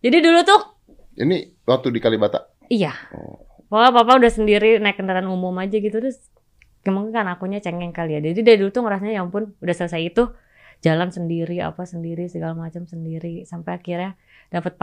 Jadi dulu tuh Ini waktu di Kalibata? Iya. Oh. papa udah sendiri naik kendaraan umum aja gitu terus emang kan akunya cengeng kali ya. Jadi dari dulu tuh ngerasanya ya ampun udah selesai itu jalan sendiri apa sendiri segala macam sendiri sampai akhirnya dapat